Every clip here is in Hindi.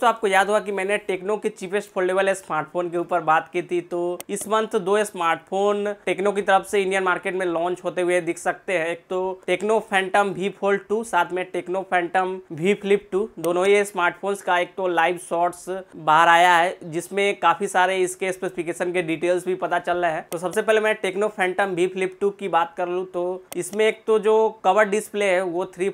दोस्तों आपको याद होगा कि मैंने टेक्नो के चीपेस्ट फोल्डेबल स्मार्टफोन के ऊपर बात की थी तो इस मंथ दो स्मार्टफोन टेक्नो की तरफ से इंडियन मार्केट में लॉन्च होते हुए दिख सकते हैं एक तो Tecno Phantom V Fold two साथ में Tecno Phantom V Flip two दोनों ही स्मार्टफोन्स का एक तो लाइव शॉर्ट्स बाहर आया है जिसमें काफी सारे इसके स्पेसिफिकेशन के डिटेल्स भी पता चल रहे हैं तो सबसे पहले मैं Tecno Phantom V Flip two की बात कर लू तो इसमें एक तो जो कवर डिस्प्ले है वो थ्री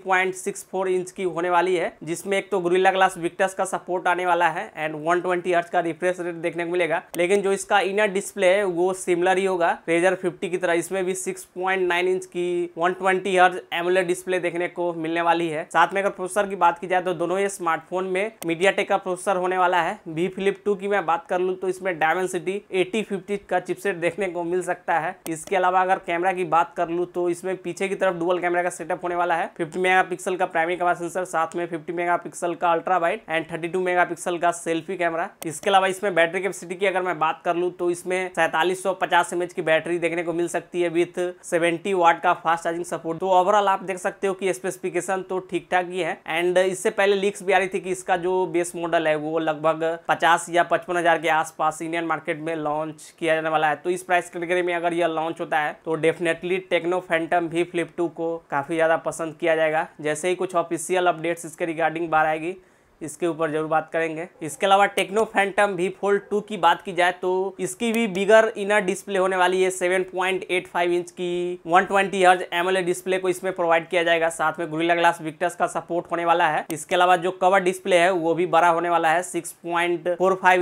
इंच की होने वाली है जिसमें एक तो गुरिल्ला ग्लास विक्टस का सपोर्ट सपोर्ट आने वाला है एंड 120 ट्वेंटी का रिफ्रेश रेट देखने को मिलेगा लेकिन जो इसका इनर डिस्प्ले है वो सिमिलर ही होगा रेजर 50 की तरह इसमें भी 6.9 इंच की 120 ट्वेंटी एमुलेट डिस्प्ले देखने को मिलने वाली है साथ में अगर प्रोसेसर की बात की जाए तो दोनों ही स्मार्टफोन में मीडिया का प्रोसेसर होने वाला है बी फ्लिप टू की मैं बात कर लू तो इसमें डायमंड सिटी एटी फिफ्टी का चिपसेट देखने को मिल सकता है इसके अलावा अगर कैमरा की बात कर लू तो इसमें पीछे की तरफ डुबल कैमरा का सेटअप होने वाला है फिफ्टी मेगा का प्राइमरी कैमरा सेंसर साथ में फिफ्टी मेगा का ultra wide and thirty megapixel का सेल्फी कैमरा इसके अलावा इसमें बैटरी कैपेसिटी की अगर मैं बात कर लूँ तो इसमें सैतालीस सौ की बैटरी देखने को मिल सकती है विथ सेवेंटी वाट का फास्ट चार्जिंग सपोर्ट तो ओवरऑल आप देख सकते हो कि स्पेसिफिकेशन तो ठीक ठाक ही है एंड इससे पहले लीक्स भी आ रही थी कि इसका जो बेस मॉडल है वो लगभग पचास या पचपन हजार के आसपास इंडियन मार्केट में लॉन्च किया जाने वाला है तो इस प्राइस कैटेगरी में अगर यह लॉन्च होता है तो definitely Tecno Phantom V Flip two को काफ़ी ज़्यादा पसंद किया जाएगा जैसे ही कुछ ऑफिशियल अपडेट्स इसके रिगार्डिंग बार आएगी इसके ऊपर जरूर बात करेंगे इसके अलावा Tecno Phantom V Fold two की बात की जाए तो इसकी भी बिगर इनर डिस्प्ले होने वाली है 7.85 इंच की 120 ट्वेंटी हर्ज एमएलए डिस्प्ले को इसमें प्रोवाइड किया जाएगा साथ में गुरिला ग्लास विक्टर्स का सपोर्ट होने वाला है इसके अलावा जो कवर डिस्प्ले है वो भी बड़ा होने वाला है सिक्स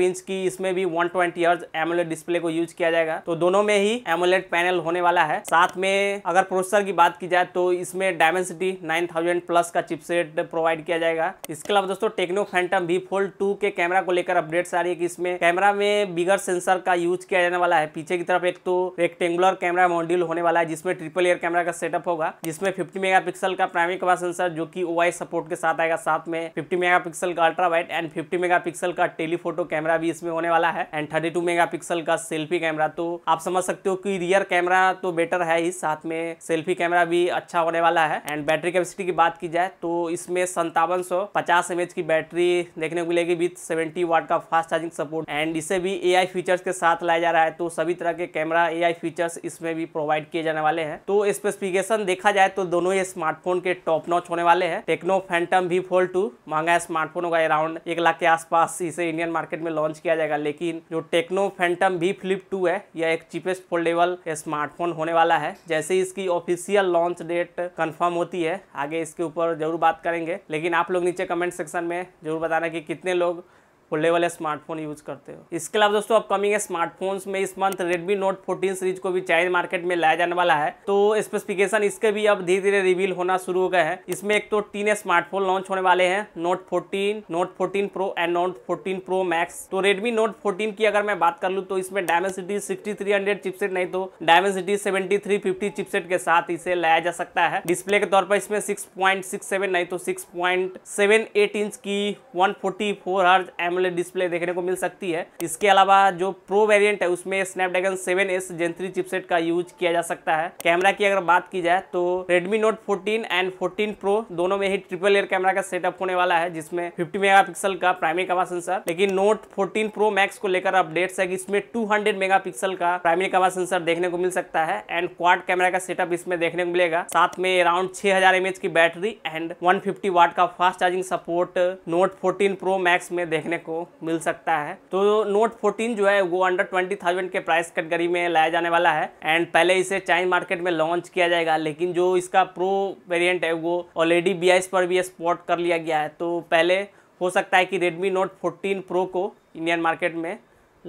इंच की इसमें भी one twenty hertz AMOLED display को यूज किया जाएगा तो दोनों में ही एमोलेट पैनल होने वाला है साथ में अगर प्रोसेसर की बात की जाए तो इसमें डायमेंसिटी नाइन प्लस का चिपसेट प्रोवाइड किया जाएगा इसके अलावा दोस्तों Tecno Phantom V Fold two के कैमरा को लेकर अपडेट आ रही है कि इसमें कैमरा में बिगर सेंसर का यूज किया जाने वाला है पीछे की तरफ एक तो रेक्टेंगुलर कैमरा मॉड्यूल होने वाला है जिसमें ट्रिपल एयर कैमरा का सेटअप होगा जिसमें फिफ्टी मेगा का प्राइमरी कमा सेंसर जो की ओ सपोर्ट के साथ आएगा साथ में 50 मेगापिक्सल का अल्ट्रा वाइट एंड 50 मेगापिक्सल का टेलीफोटो कैमरा भी इसमें होने वाला है एंड 32 मेगापिक्सल का सेल्फी कैमरा तो आप समझ सकते हो कि रियर कैमरा तो बेटर है ही साथ में सेल्फी कैमरा भी अच्छा होने वाला है एंड बैटरी कैपेसिटी की बात की जाए तो इसमें संतावन सौ पचास की बैटरी देखने को मिलेगी विथ 70 वाट का फास्ट चार्जिंग सपोर्ट एंड इसे भी एआई फीचर्स के साथ लाया जा रहा है तो सभी तरह के कैमरा एआई फीचर्स इसमें भी प्रोवाइड किए जाने वाले हैं तो स्पेसिफिकेशन देखा जाए तो दोनों ही स्मार्टफोन के टॉप नॉच होने वाले हैं Tecno Phantom V Fold two महंगा स्मार्टफोन होगा अराउंड एक लाख के आसपास इसे इंडियन मार्केट में लॉन्च किया जाएगा लेकिन जो Tecno Phantom V Flip two है यह एक चीपेस्ट फोल्डेबल स्मार्टफोन होने वाला है जैसे इसकी ऑफिशियल लॉन्च डेट कन्फर्म होती है आगे इसके ऊपर जरूर बात करेंगे लेकिन आप लोग नीचे कमेंट सेक्शन में ज़रूर बताना कि कितने लोग खुले वाले स्मार्टफोन यूज करते हो इसके अलावा दोस्तों अपकमिंग स्मार्टफोन्स में इस मंथ रेडमी नोट 14 सीरीज को भी चाइनीज मार्केट में लाया जाने वाला है तो स्पेसिफिकेशन इसके भी अब धीरे धीरे रिवील होना शुरू हो गए हैं इसमें एक तो तीन स्मार्टफोन लॉन्च होने वाले हैं Note fourteen Note fourteen Pro and Note fourteen Pro Max तो रेडमी नोट फोर्टीन की अगर मैं बात कर लू तो इसमें Dimensity sixty three hundred chipset नहीं तो Dimensity seventy three fifty chipset के साथ इसे लाया जा सकता है डिस्प्ले के तौर पर इसमें सिक्स पॉइंट सिक्स सेवन नहीं तो six point seven eight inch की one forty four hertz M AMOLED display देखने को मिल सकती है इसके अलावा जो प्रो वेरिएंट है उसमें Snapdragon 7s S gen three chipset का यूज किया जा सकता है कैमरा की अगर बात की जाए तो रेडमी नोट 14 एंड 14 प्रो दोनों में ही ट्रिपल एयर कैमरा का सेटअप होने वाला है जिसमें फिफ्टी मेगापिक्सल का प्राइमरी कमा सेंसर लेकिन नोट फोर्टीन प्रो मैक्स को लेकर अपडेट है की इसमें टू हंड्रेड का प्राइमरी कमा सेंसर देखने को मिल सकता है एंड क्वार कैमरा का सेटअप इसमें देखने को मिलेगा साथ में अराउंड छह हजार की बैटरी एंड वन वाट का fast charging support Note fourteen Pro Max में देखने को मिल सकता है तो नोट 14 जो है वो अंडर 20,000 के प्राइस कैटेगरी में लाया जाने वाला है एंड पहले इसे चाइन मार्केट में लॉन्च किया जाएगा लेकिन जो इसका प्रो वेरियंट है वो ऑलरेडी बी पर भी स्पॉट कर लिया गया है तो पहले हो सकता है कि रेडमी नोट फोर्टीन प्रो को इंडियन मार्केट में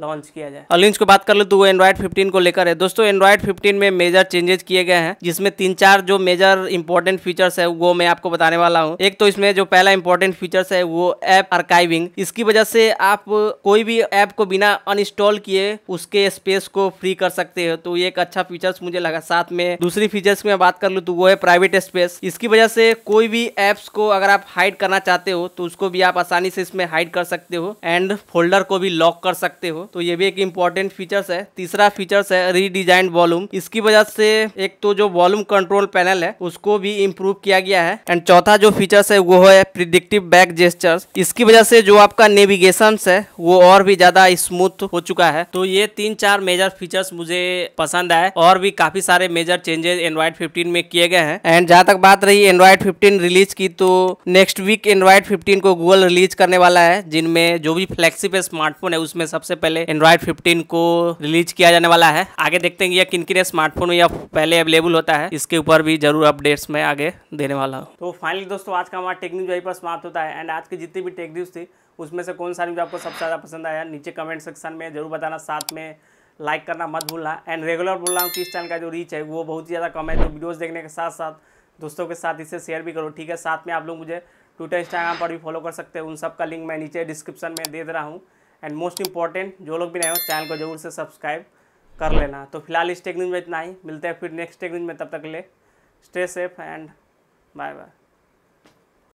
लॉन्च किया जाए अलिंच को बात कर ले तो वो एंड्रॉइड फिफ्टीन को लेकर है दोस्तों एंड्रॉइड फिफ्टीन में मेजर चेंजेस किए गए हैं जिसमें तीन चार जो मेजर इंपॉर्टेंट फीचर्स है वो मैं आपको बताने वाला हूँ एक तो इसमें जो पहला इंपॉर्टेंट फीचर्स है वो ऐप आर्काइविंग इसकी वजह से आप कोई भी ऐप को बिना अनइंस्टॉल किए उसके स्पेस को फ्री कर सकते हो तो ये एक अच्छा फीचर्स मुझे लगा साथ में दूसरी फीचर्स की मैं बात कर लू तो वो है प्राइवेट स्पेस इसकी वजह से कोई भी एप्स को अगर आप हाइड करना चाहते हो तो उसको भी आप आसानी से इसमें हाइड कर सकते हो एंड फोल्डर को भी लॉक कर सकते हो तो ये भी एक इम्पोर्टेंट फीचर्स है तीसरा फीचर्स है रीडिजाइन वॉल्यूम इसकी वजह से एक तो जो वॉल्यूम कंट्रोल पैनल है उसको भी इम्प्रूव किया गया है एंड चौथा जो फीचर्स है वो है प्रिडिक्टिव बैक जेस्टर्स इसकी वजह से जो आपका नेविगेशन है वो और भी ज्यादा स्मूथ हो चुका है तो ये तीन चार मेजर फीचर्स मुझे पसंद आए और भी काफी सारे मेजर चेंजेस एंड्रॉइड फिफ्टीन में किए गए हैं एंड जहाँ तक बात रही एंड्रॉइड फिफ्टीन रिलीज की तो नेक्स्ट वीक एंड्रॉइड फिफ्टीन को गूगल रिलीज करने वाला है जिनमें जो भी फ्लेक्सीबल स्मार्टफोन है उसमें सबसे पहले पहले एंड्रॉयड फिफ्टीन को रिलीज किया जाने वाला है आगे देखते हैं यह किन किन स्मार्टफोन या पहले अवेलेबल होता है इसके ऊपर भी जरूर अपडेट्स में आगे देने वाला हूँ तो फाइनली दोस्तों आज का हमारा टेक न्यूज पर समाप्त होता है एंड आज की जितनी भी टेक न्यूज थी उसमें से कौन सा न्यूज आपको सबसे ज़्यादा पसंद आया नीचे कमेंट सेक्शन में जरूर बताना साथ में लाइक करना मत भूलना एंड रेगुलर बोल रहा हूँ कि इस चैनल का जो रीच है वो बहुत ही ज़्यादा कम है तो वीडियोज़ देखने के साथ साथ दोस्तों के साथ इसे शेयर भी करो ठीक है साथ में आप लोग मुझे ट्विटर इंस्टाग्राम पर भी फॉलो कर सकते हैं उन सब का लिंक मैं नीचे डिस्क्रिप्शन में दे दे रहा हूँ एंड मोस्ट इंपॉर्टेंट जो लोग भी नए हो चैनल को जरूर से सब्सक्राइब कर लेना तो फिलहाल इस टेक्निक में इतना ही मिलते हैं फिर नेक्स्ट टेक्निक में तब तक ले stay safe and bye bye